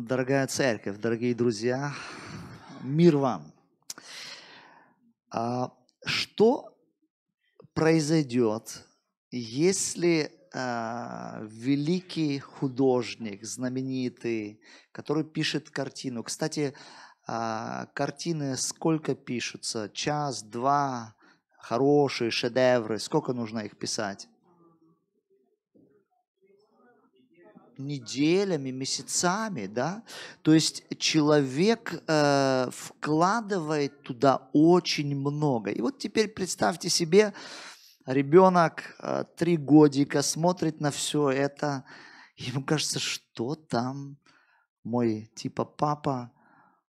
Дорогая церковь, дорогие друзья, мир вам. А, что произойдет, если а, великий художник, знаменитый, который пишет картину, кстати, а, картины сколько пишутся? Час, два, хорошие шедевры, сколько нужно их писать? неделями, месяцами, да. То есть человек э, вкладывает туда очень много. И вот теперь представьте себе, ребенок э, три годика смотрит на все это, ему кажется, что там мой типа папа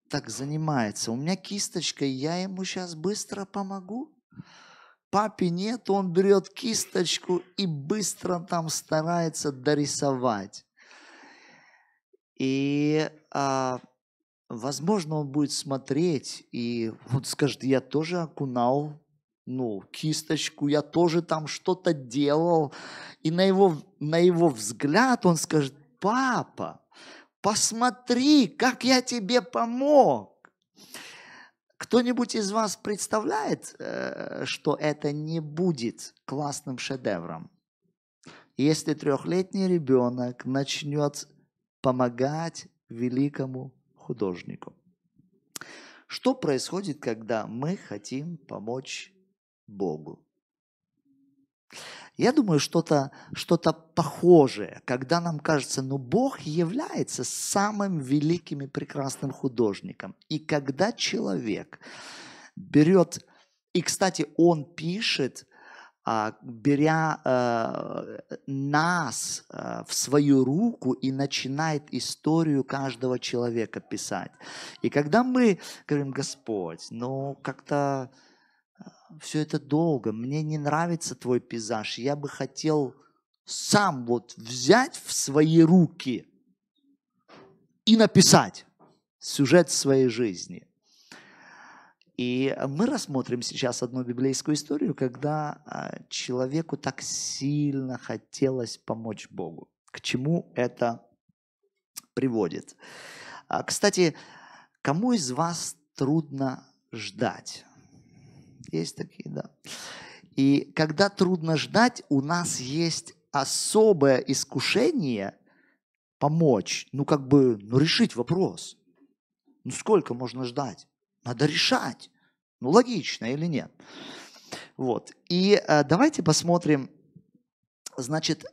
так занимается. У меня кисточка, я ему сейчас быстро помогу. Папе нет, он берет кисточку и быстро там старается дорисовать. И, а, возможно, он будет смотреть, и он скажет, я тоже окунал ну, кисточку, я тоже там что-то делал. И на его, на его взгляд он скажет, папа, посмотри, как я тебе помог. Кто-нибудь из вас представляет, э, что это не будет классным шедевром? Если трехлетний ребенок начнет помогать великому художнику. Что происходит, когда мы хотим помочь Богу? Я думаю, что-то что, -то, похожее, когда нам кажется, ну Бог является самым великим и прекрасным художником. И когда человек берет, и, кстати, он пишет а, беря э, нас э, в свою руку и начинает историю каждого человека писать. И когда мы говорим, Господь, ну как-то э, все это долго, мне не нравится твой пейзаж, я бы хотел сам вот взять в свои руки и написать сюжет своей жизни – и э, мы рассмотрим сейчас одну библейскую историю, когда а, человеку так сильно хотелось помочь Богу. К чему это приводит? А, кстати, кому из вас трудно ждать? Есть такие, да. И когда трудно ждать, у нас есть особое искушение помочь, ну как бы, ну решить вопрос. Ну сколько можно ждать? Надо решать. Ну, логично или нет? Вот. И э, давайте посмотрим, значит,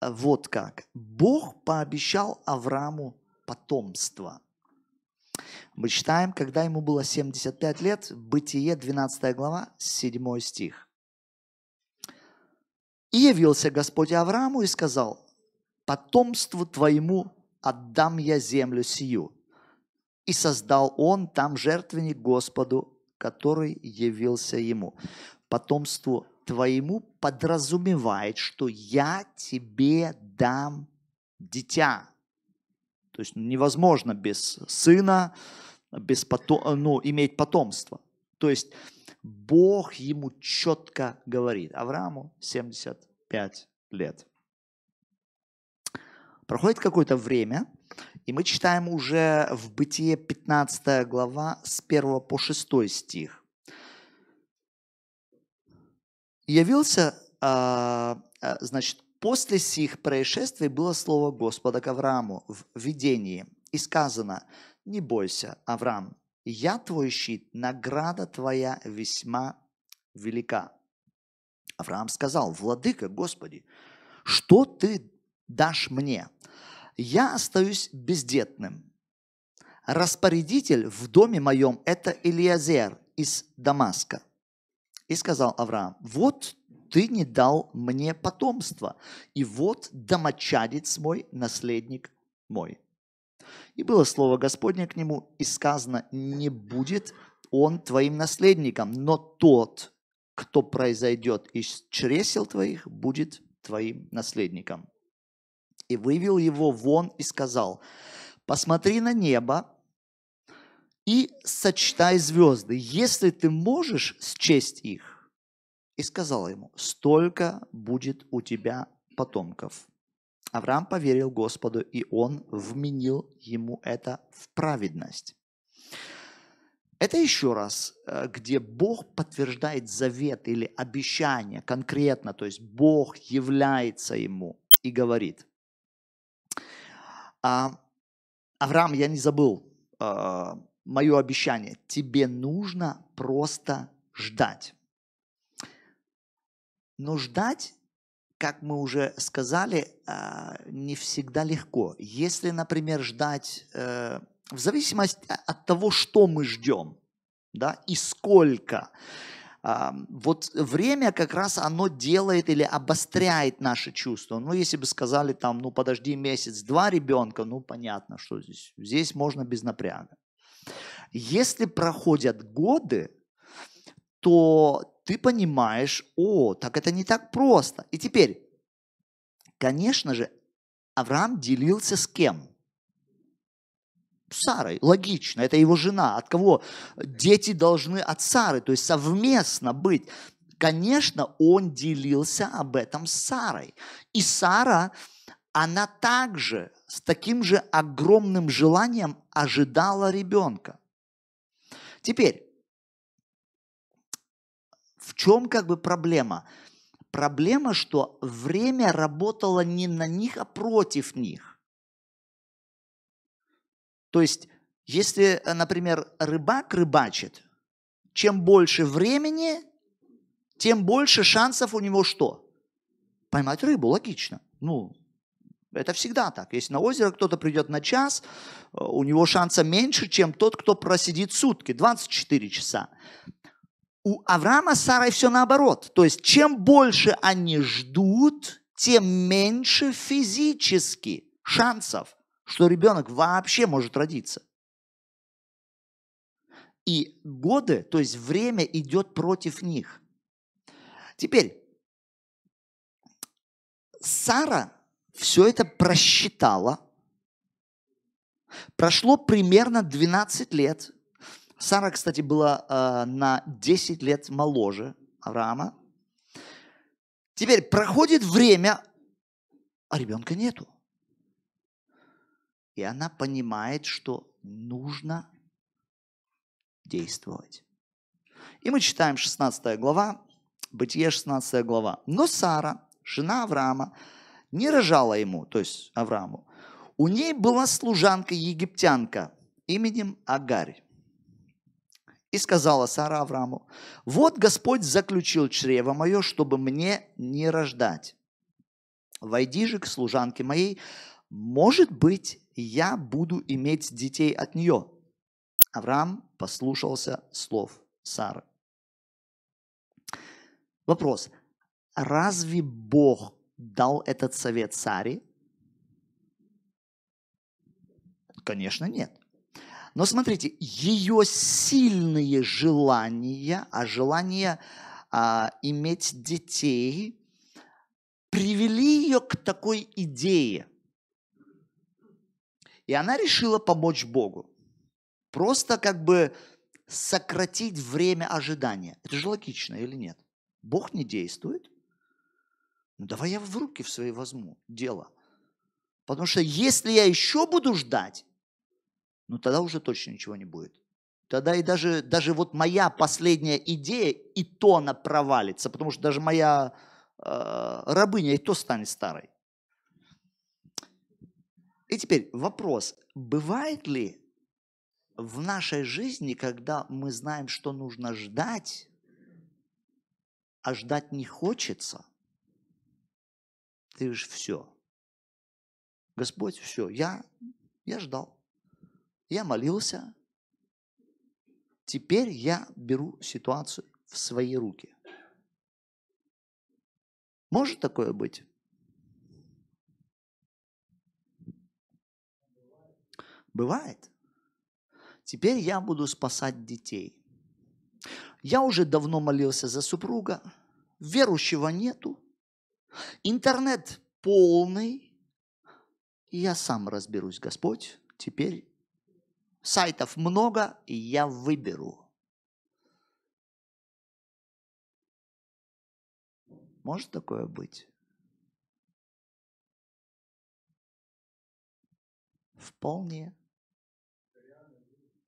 вот как. Бог пообещал Аврааму потомство. Мы читаем, когда ему было 75 лет, Бытие, 12 глава, 7 стих. «И явился Господь Аврааму и сказал, «Потомству твоему отдам я землю сию». И создал он там жертвенник Господу, который явился ему. Потомству твоему подразумевает, что я тебе дам дитя. То есть невозможно без сына, без потом, ну, иметь потомство. То есть Бог ему четко говорит. Аврааму 75 лет. Проходит какое-то время, и мы читаем уже в Бытие 15 глава с 1 по 6 стих. Явился, а, а, значит, после сих происшествий было слово Господа к Аврааму в видении, и сказано, не бойся, Авраам, я твой щит, награда твоя весьма велика. Авраам сказал, Владыка, Господи, что ты дашь мне? я остаюсь бездетным. Распорядитель в доме моем – это Илиазер из Дамаска. И сказал Авраам, вот ты не дал мне потомства, и вот домочадец мой, наследник мой. И было слово Господне к нему, и сказано, не будет он твоим наследником, но тот, кто произойдет из чресел твоих, будет твоим наследником и вывел его вон и сказал, «Посмотри на небо и сочтай звезды, если ты можешь счесть их». И сказал ему, «Столько будет у тебя потомков». Авраам поверил Господу, и он вменил ему это в праведность. Это еще раз, э, где Бог подтверждает завет или обещание конкретно, то есть Бог является ему и говорит. А, Авраам, я не забыл а, мое обещание. Тебе нужно просто ждать. Но ждать, как мы уже сказали, а, не всегда легко. Если, например, ждать а, в зависимости от того, что мы ждем, да, и сколько вот время как раз оно делает или обостряет наши чувства. Ну, если бы сказали там, ну, подожди месяц-два ребенка, ну, понятно, что здесь. Здесь можно без напряга. Если проходят годы, то ты понимаешь, о, так это не так просто. И теперь, конечно же, Авраам делился с кем? Сарой. Логично, это его жена. От кого? Дети должны от Сары, то есть совместно быть. Конечно, он делился об этом с Сарой. И Сара, она также с таким же огромным желанием ожидала ребенка. Теперь, в чем как бы проблема? Проблема, что время работало не на них, а против них. То есть, если, э, например, рыбак рыбачит, чем больше времени, тем больше шансов у него что? Поймать рыбу, логично. Ну, это всегда так. Если на озеро кто-то придет на час, э, у него шанса меньше, чем тот, кто просидит сутки, 24 часа. У Авраама с Сарой все наоборот. То есть, чем больше они ждут, тем меньше физически шансов что ребенок вообще может родиться. И годы, то есть время идет против них. Теперь, Сара все это просчитала. Прошло примерно 12 лет. Сара, кстати, была э, на 10 лет моложе Авраама. Теперь проходит время, а ребенка нету. И она понимает, что нужно действовать. И мы читаем 16 глава, Бытие 16 глава. Но Сара, жена Авраама, не рожала ему, то есть Аврааму. У ней была служанка-египтянка именем Агарь. И сказала Сара Аврааму, вот Господь заключил чрево мое, чтобы мне не рождать. Войди же к служанке моей, может быть, и я буду иметь детей от нее. Авраам послушался слов Сары. Вопрос. Разве Бог дал этот совет Саре? Конечно, нет. Но смотрите, ее сильные желания, а желание а, иметь детей, привели ее к такой идее – и она решила помочь Богу. Просто как бы сократить время ожидания. Это же логично или нет? Бог не действует. Ну давай я в руки в свои возьму дело. Потому что если я еще буду ждать, ну тогда уже точно ничего не будет. Тогда и даже, даже вот моя последняя идея, и то она провалится, потому что даже моя э, рабыня и то станет старой. И теперь вопрос, бывает ли в нашей жизни, когда мы знаем, что нужно ждать, а ждать не хочется, ты же все. Господь, все, я, я ждал, я молился, теперь я беру ситуацию в свои руки. Может такое быть? Бывает. Теперь я буду спасать детей. Я уже давно молился за супруга, верующего нету, интернет полный, я сам разберусь, Господь, теперь сайтов много, и я выберу. Может такое быть? Вполне.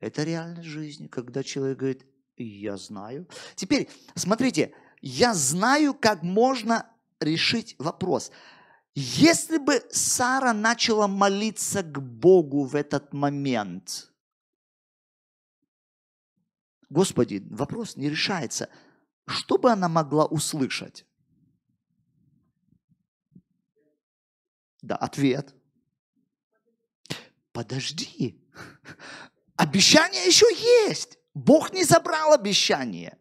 Это реальность жизни, когда человек говорит, я знаю. Теперь, смотрите, я знаю, как можно решить вопрос. Если бы Сара начала молиться к Богу в этот момент, Господи, вопрос не решается, что бы она могла услышать? Да, ответ. Подожди, Обещание еще есть. Бог не забрал обещание.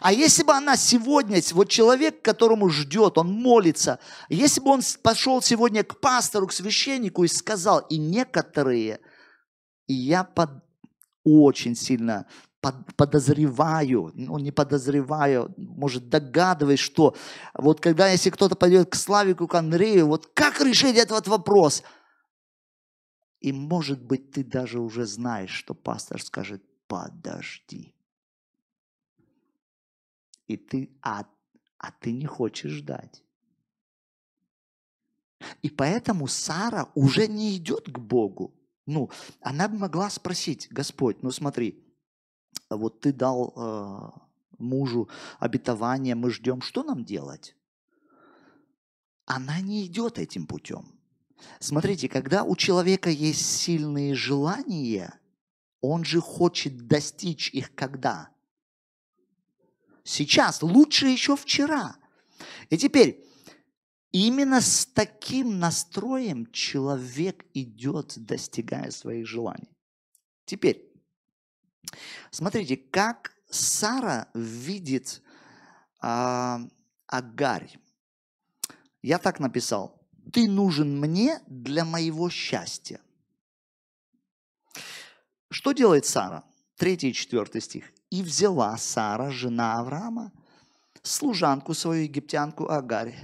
А если бы она сегодня, вот человек, которому ждет, он молится, если бы он пошел сегодня к пастору, к священнику и сказал, и некоторые, и я под, очень сильно под, подозреваю, ну не подозреваю, может догадываюсь, что вот когда если кто-то пойдет к Славику, к Андрею, вот как решить этот вопрос – и, может быть, ты даже уже знаешь, что пастор скажет «подожди». И ты, а, а ты не хочешь ждать. И поэтому Сара уже не идет к Богу. Ну, она бы могла спросить, Господь, ну смотри, вот ты дал э, мужу обетование, мы ждем, что нам делать? Она не идет этим путем. Смотрите, когда у человека есть сильные желания, он же хочет достичь их когда? Сейчас, лучше еще вчера. И теперь, именно с таким настроем человек идет, достигая своих желаний. Теперь, смотрите, как Сара видит а, Агарь. Я так написал ты нужен мне для моего счастья. Что делает Сара? Третий и четвертый стих. «И взяла Сара, жена Авраама, служанку свою египтянку Агарь,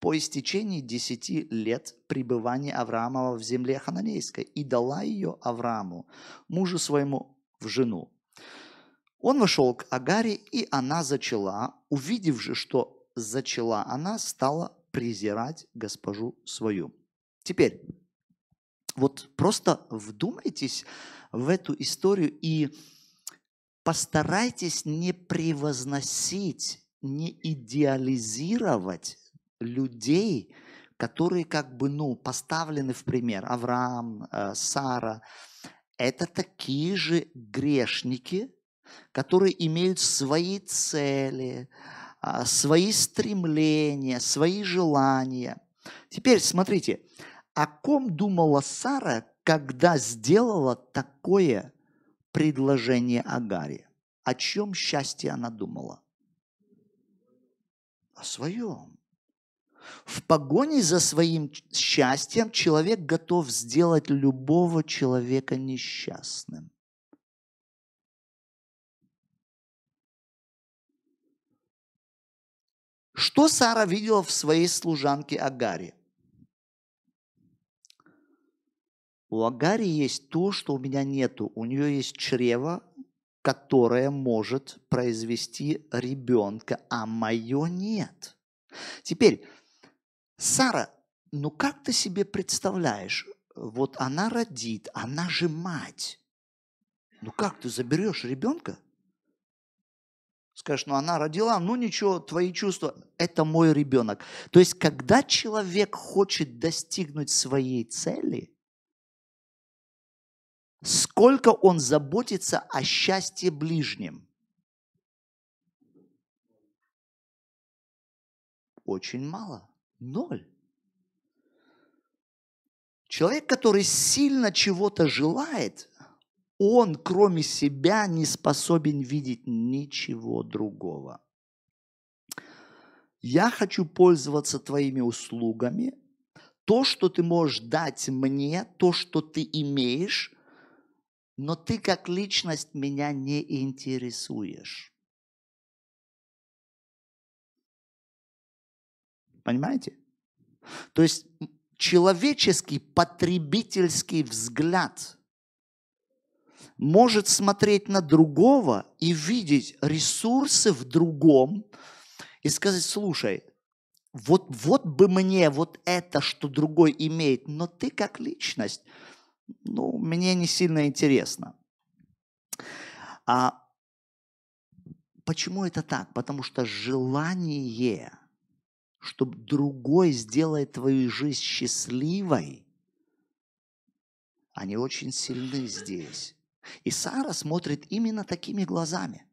по истечении десяти лет пребывания Авраамова в земле Хананейской, и дала ее Аврааму, мужу своему, в жену. Он вошел к Агаре, и она зачала, увидев же, что зачала она, стала презирать госпожу свою. Теперь, вот просто вдумайтесь в эту историю и постарайтесь не превозносить, не идеализировать людей, которые как бы, ну, поставлены в пример. Авраам, э, Сара. Это такие же грешники, которые имеют свои цели, а, свои стремления, свои желания. Теперь смотрите, о ком думала Сара, когда сделала такое предложение Агаре? О чем счастье она думала? О своем. В погоне за своим счастьем человек готов сделать любого человека несчастным. Что Сара видела в своей служанке Агаре? У Агари есть то, что у меня нету. У нее есть чрево, которое может произвести ребенка, а мое нет. Теперь, Сара, ну как ты себе представляешь, вот она родит, она же мать. Ну как ты заберешь ребенка? Скажешь, ну она родила, ну ничего, твои чувства, это мой ребенок. То есть, когда человек хочет достигнуть своей цели, сколько он заботится о счастье ближним. Очень мало. Ноль. Человек, который сильно чего-то желает – он, кроме себя, не способен видеть ничего другого. Я хочу пользоваться твоими услугами. То, что ты можешь дать мне, то, что ты имеешь, но ты как личность меня не интересуешь. Понимаете? То есть человеческий потребительский взгляд – может смотреть на другого и видеть ресурсы в другом и сказать, слушай, вот, вот бы мне вот это, что другой имеет, но ты как личность, ну, мне не сильно интересно. А почему это так? Потому что желание, чтобы другой сделает твою жизнь счастливой, они очень сильны здесь. И Сара смотрит именно такими глазами.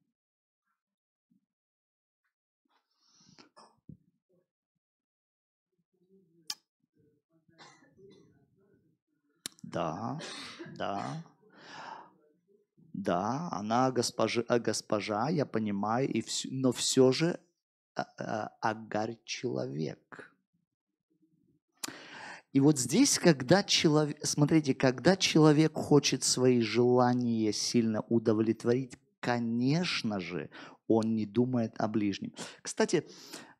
Да, да, да, она госпожи, э, госпожа, я понимаю, и все, но все же э, э, Агарь человек. И вот здесь, когда человек, смотрите, когда человек хочет свои желания сильно удовлетворить, конечно же, он не думает о ближнем. Кстати,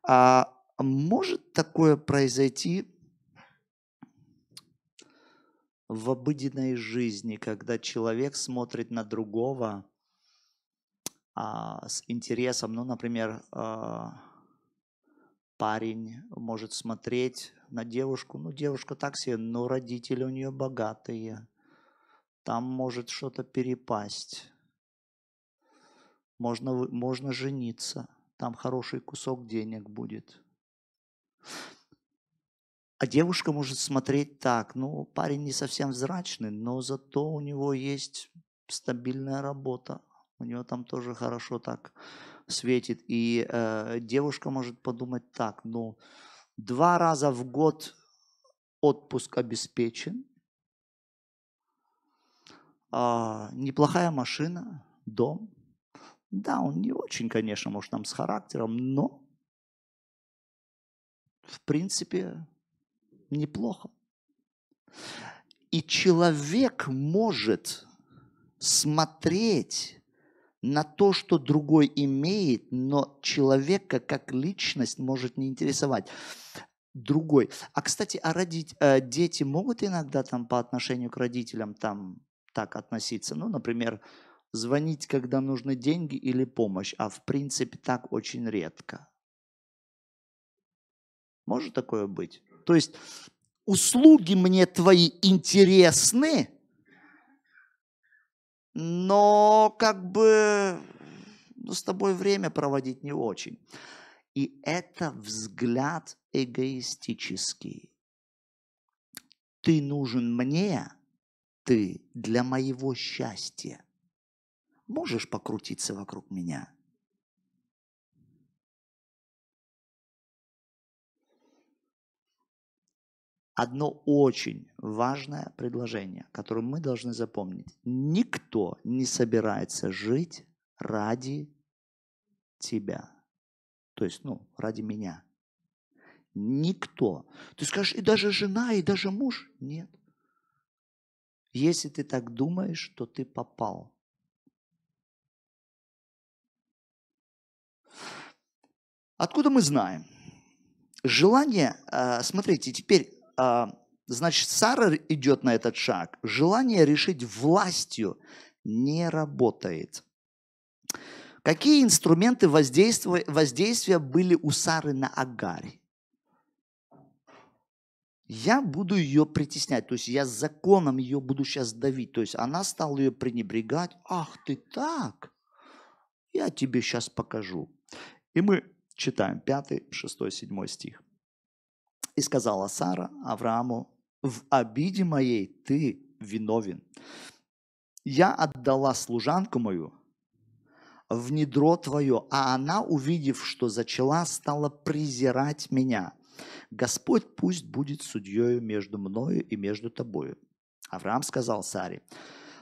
а может такое произойти в обыденной жизни, когда человек смотрит на другого а, с интересом, ну, например, а, парень может смотреть на девушку, ну девушка так себе, но родители у нее богатые, там может что-то перепасть, можно, можно жениться, там хороший кусок денег будет. А девушка может смотреть так, ну парень не совсем взрачный, но зато у него есть стабильная работа, у него там тоже хорошо так светит. И э, девушка может подумать так, ну, два раза в год отпуск обеспечен, э, неплохая машина, дом. Да, он не очень, конечно, может, там с характером, но в принципе неплохо. И человек может смотреть на то, что другой имеет, но человека как личность может не интересовать другой. А, кстати, а родить, э, дети могут иногда там по отношению к родителям там так относиться? Ну, например, звонить, когда нужны деньги или помощь, а в принципе так очень редко. Может такое быть? То есть услуги мне твои интересны, но как бы ну, с тобой время проводить не очень. И это взгляд эгоистический. Ты нужен мне, ты для моего счастья. Можешь покрутиться вокруг меня – одно очень важное предложение, которое мы должны запомнить. Никто не собирается жить ради тебя. То есть, ну, ради меня. Никто. Ты скажешь, и даже жена, и даже муж? Нет. Если ты так думаешь, то ты попал. Откуда мы знаем? Желание, э, смотрите, теперь а, значит, Сара идет на этот шаг. Желание решить властью не работает. Какие инструменты воздействия, воздействия были у Сары на Агаре? Я буду ее притеснять, то есть я законом ее буду сейчас давить. То есть она стала ее пренебрегать. Ах ты так, я тебе сейчас покажу. И мы читаем 5, 6, 7 стих. И сказала Сара Аврааму, в обиде моей ты виновен. Я отдала служанку мою в недро твое, а она, увидев, что зачала, стала презирать меня. Господь пусть будет судьей между мною и между тобою. Авраам сказал Саре,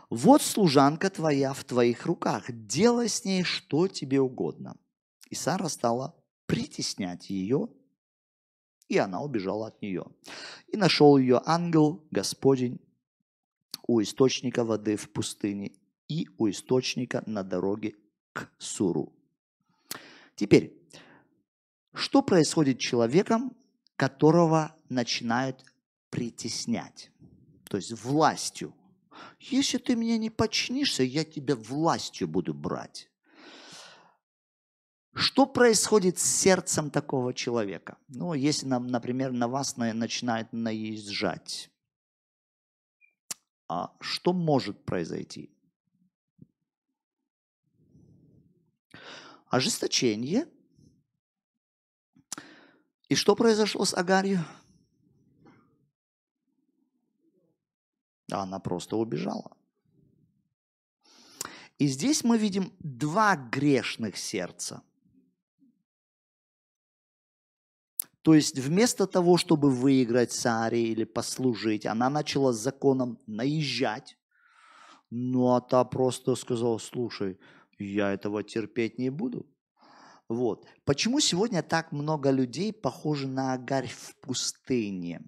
вот служанка твоя в твоих руках, делай с ней что тебе угодно. И Сара стала притеснять ее и она убежала от нее. И нашел ее ангел, Господень, у источника воды в пустыне и у источника на дороге к Суру. Теперь, что происходит с человеком, которого начинают притеснять, то есть властью? Если ты меня не починишься, я тебя властью буду брать. Что происходит с сердцем такого человека? Ну, если, например, на вас начинает наезжать, а что может произойти? Ожесточение. И что произошло с Агарью? Она просто убежала. И здесь мы видим два грешных сердца – То есть вместо того, чтобы выиграть Саре или послужить, она начала законом наезжать. Ну а та просто сказала, слушай, я этого терпеть не буду. Вот. Почему сегодня так много людей похожи на Агарь в пустыне?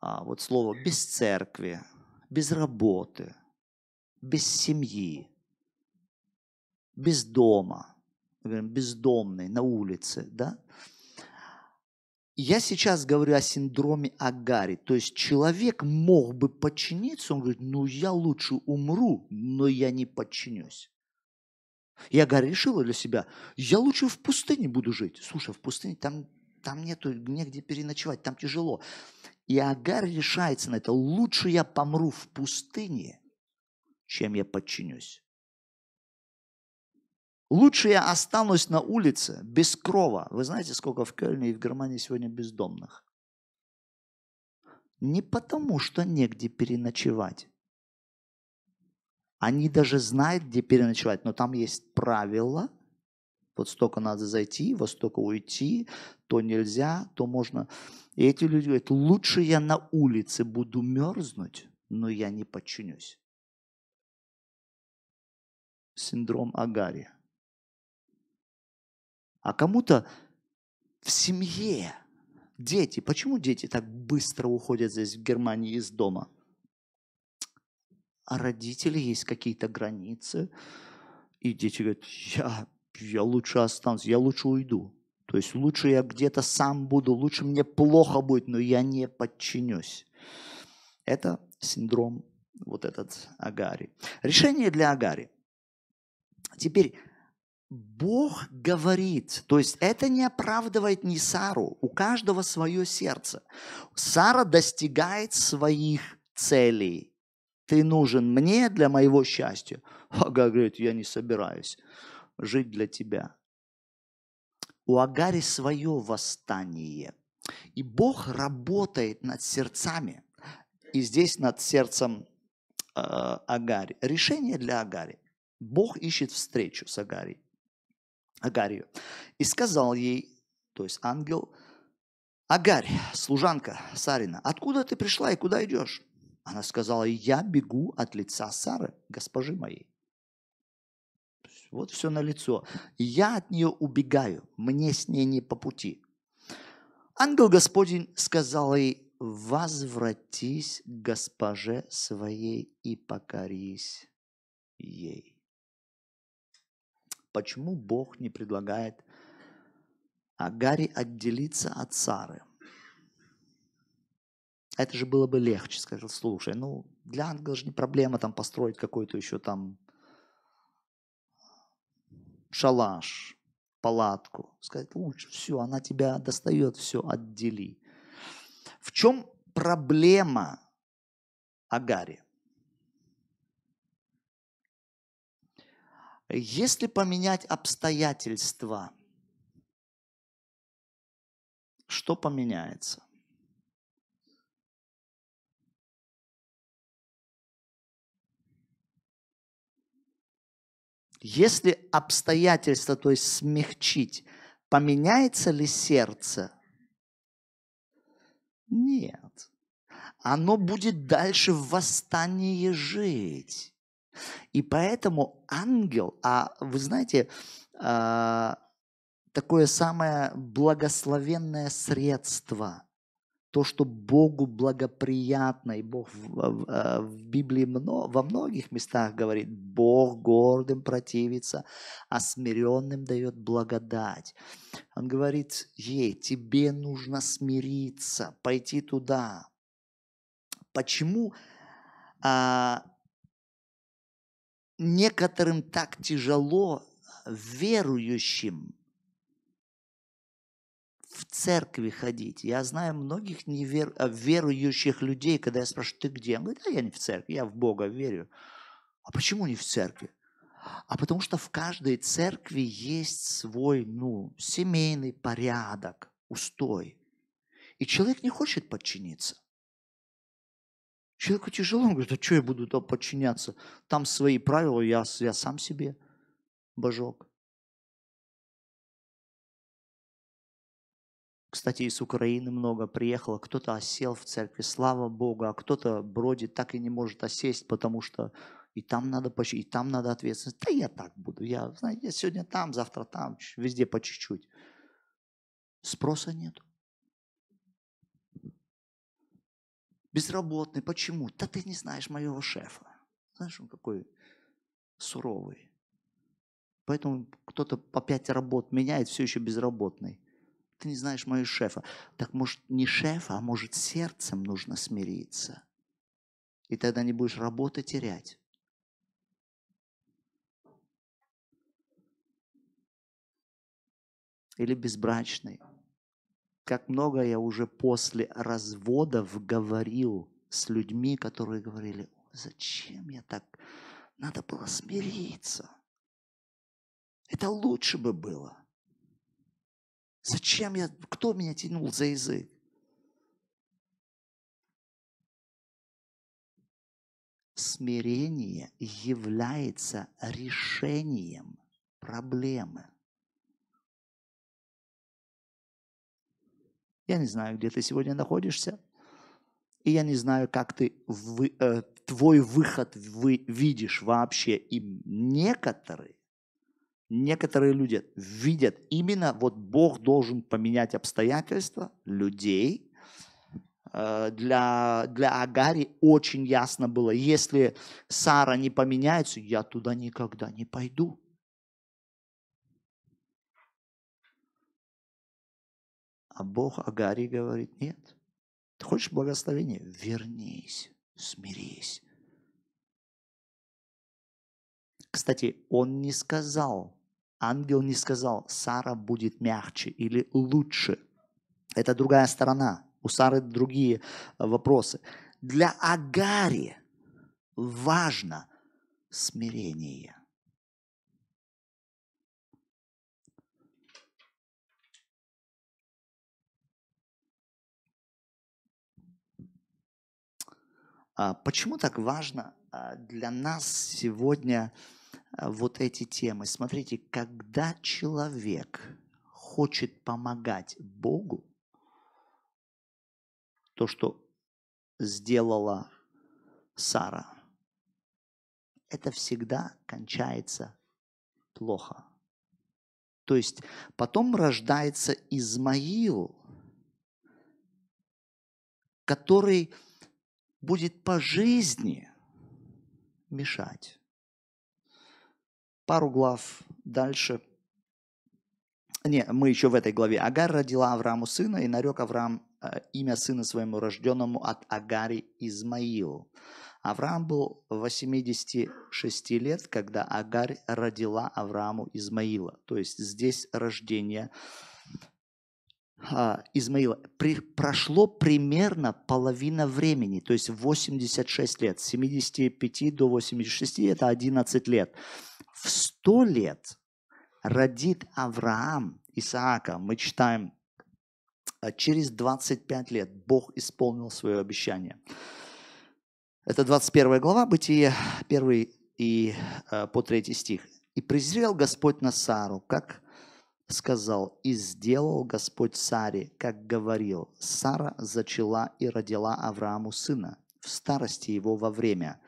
А, вот слово без церкви, без работы, без семьи, без дома – например, бездомный на улице, да? Я сейчас говорю о синдроме Агари, то есть человек мог бы подчиниться, он говорит, ну я лучше умру, но я не подчинюсь. И Агарь решила для себя, я лучше в пустыне буду жить. Слушай, в пустыне там, там нету негде переночевать, там тяжело. И Агарь решается на это, лучше я помру в пустыне, чем я подчинюсь. Лучше я останусь на улице без крова. Вы знаете, сколько в Кельне и в Германии сегодня бездомных? Не потому, что негде переночевать. Они даже знают, где переночевать, но там есть правила. Вот столько надо зайти, во столько уйти, то нельзя, то можно. И эти люди говорят, лучше я на улице буду мерзнуть, но я не подчинюсь. Синдром Агария а кому-то в семье. Дети. Почему дети так быстро уходят здесь в Германии из дома? А родители есть какие-то границы. И дети говорят, я, я лучше останусь, я лучше уйду. То есть лучше я где-то сам буду, лучше мне плохо будет, но я не подчинюсь. Это синдром вот этот Агари. Решение для Агари. Теперь Бог говорит, то есть это не оправдывает ни Сару, у каждого свое сердце. Сара достигает своих целей. Ты нужен мне для моего счастья. Агар говорит, я не собираюсь жить для тебя. У Агари свое восстание. И Бог работает над сердцами. И здесь над сердцем э, Агари. Решение для Агари. Бог ищет встречу с Агарией. Агарию. И сказал ей, то есть ангел, Агарь, служанка Сарина, откуда ты пришла и куда идешь? Она сказала, я бегу от лица Сары, госпожи моей. Вот все на лицо. Я от нее убегаю, мне с ней не по пути. Ангел Господень сказал ей, возвратись к госпоже своей и покорись ей. Почему Бог не предлагает Агаре отделиться от Сары? Это же было бы легче, сказал, слушай, ну для ангела же не проблема там построить какой-то еще там шалаш, палатку. Сказать, лучше, все, она тебя достает, все, отдели. В чем проблема Агаре? Если поменять обстоятельства, что поменяется? Если обстоятельства, то есть смягчить, поменяется ли сердце? Нет. Оно будет дальше в восстании жить. И поэтому ангел, а вы знаете, а, такое самое благословенное средство, то, что Богу благоприятно, и Бог в, а, Библии во многих местах говорит, Бог гордым противится, а смиренным дает благодать. Он говорит ей, тебе нужно смириться, пойти туда. Почему а, некоторым так тяжело э, верующим в церкви ходить. Я знаю многих невер... Э, верующих людей, когда я спрашиваю, ты где? Он говорит, а я не в церкви, я в Бога верю. А почему не в церкви? А потому что в каждой церкви есть свой, ну, семейный порядок, устой. И человек не хочет подчиниться. Человеку тяжело, он говорит, а что я буду там подчиняться? Там свои правила, я, я сам себе божок. Кстати, из Украины много приехало. Кто-то осел в церкви, слава Богу, а кто-то бродит, так и не может осесть, потому что и там надо, и там надо ответственность. Да я так буду, я, знаете, я сегодня там, завтра там, везде по чуть-чуть. Спроса нету. безработный. Почему? Да ты не знаешь моего шефа. Знаешь, он какой суровый. Поэтому кто-то по пять работ меняет, все еще безработный. Ты не знаешь моего шефа. Так может не шефа, а может сердцем нужно смириться. И тогда не будешь работы терять. Или безбрачный. Как много я уже после разводов говорил с людьми, которые говорили, зачем я так, надо было смириться. Это лучше бы было. Зачем я, кто меня тянул за язык? Смирение является решением проблемы. Я не знаю, где ты сегодня находишься, и я не знаю, как ты вы, э, твой выход вы видишь вообще. И некоторые, некоторые люди видят именно, вот Бог должен поменять обстоятельства людей. Э, для, для Агари очень ясно было, если Сара не поменяется, я туда никогда не пойду. А Бог Агаре говорит, нет. Ты хочешь благословения? Вернись, смирись. Кстати, он не сказал, ангел не сказал, Сара будет мягче или лучше. Это другая сторона. У Сары другие э, вопросы. Для Агари важно смирение – А почему так важно а, для нас сегодня а, вот эти темы? Смотрите, когда человек хочет помогать Богу, то, что сделала Сара, это всегда кончается плохо. То есть потом рождается Измаил, который будет по жизни мешать. Пару глав дальше. Не, мы еще в этой главе. Агар родила Аврааму сына, и нарек Авраам э, имя сына своему рожденному от Агари Измаил. Авраам был 86 лет, когда Агарь родила Аврааму Измаила. То есть здесь рождение а, измаил при, прошло примерно половина времени, то есть 86 лет, с 75 до 86 это 11 лет. В 100 лет родит Авраам Исаака, мы читаем, а, через 25 лет Бог исполнил свое обещание. Это 21 глава, Бытие 1 и а, по 3 стих. «И презрел Господь на Сару, как сказал, «И сделал Господь Саре, как говорил. Сара зачала и родила Аврааму сына в старости его во время,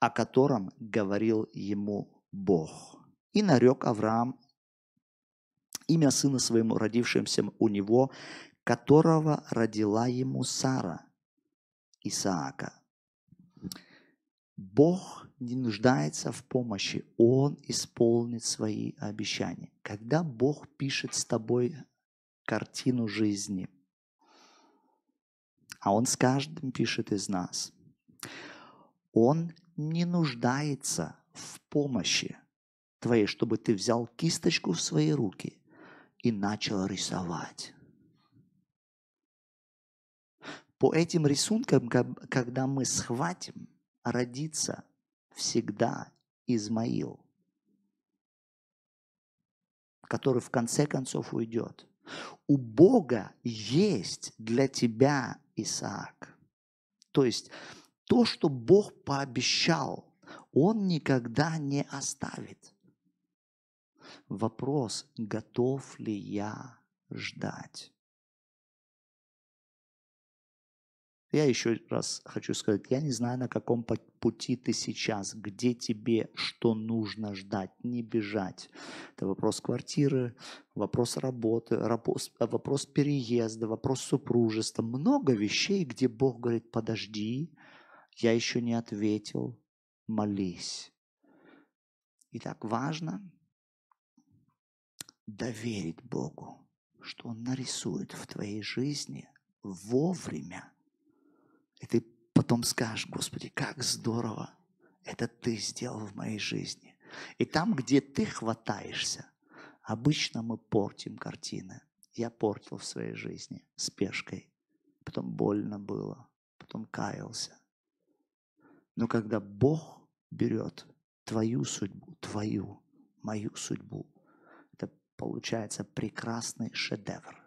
о котором говорил ему Бог. И нарек Авраам имя сына своему, родившимся у него, которого родила ему Сара, Исаака. Бог не нуждается в помощи, Он исполнит свои обещания. Когда Бог пишет с тобой картину жизни, а Он с каждым пишет из нас, Он не нуждается в помощи твоей, чтобы ты взял кисточку в свои руки и начал рисовать. По этим рисункам, когда мы схватим, родится – всегда Измаил, который в конце концов уйдет. У Бога есть для тебя Исаак. То есть то, что Бог пообещал, Он никогда не оставит. Вопрос, готов ли я ждать? Я еще раз хочу сказать, я не знаю, на каком пути ты сейчас, где тебе что нужно ждать, не бежать. Это вопрос квартиры, вопрос работы, вопрос, переезда, вопрос супружества. Много вещей, где Бог говорит, подожди, я еще не ответил, молись. И так важно доверить Богу, что Он нарисует в твоей жизни вовремя – и ты потом скажешь, Господи, как здорово это Ты сделал в моей жизни. И там, где Ты хватаешься, обычно мы портим картины. Я портил в своей жизни спешкой. Потом больно было, потом каялся. Но когда Бог берет твою судьбу, твою, мою судьбу, это получается прекрасный шедевр.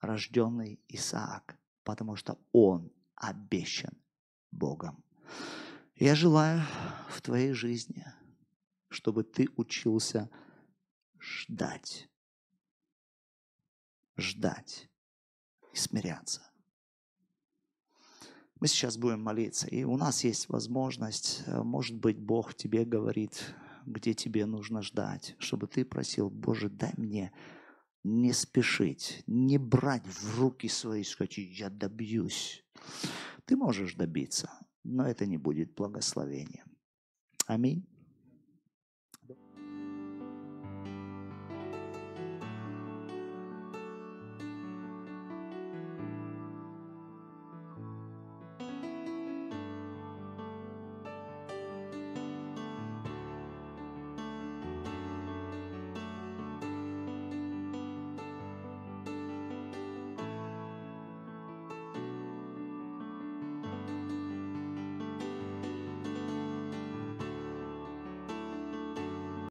Рожденный Исаак потому что он обещан Богом. Я желаю в твоей жизни, чтобы ты учился ждать, ждать и смиряться. Мы сейчас будем молиться, и у нас есть возможность, э, может быть, Бог тебе говорит, где тебе нужно ждать, чтобы ты просил, Боже, дай мне не спешить, не брать в руки свои и сказать, я добьюсь. Ты можешь добиться, но это не будет благословением. Аминь.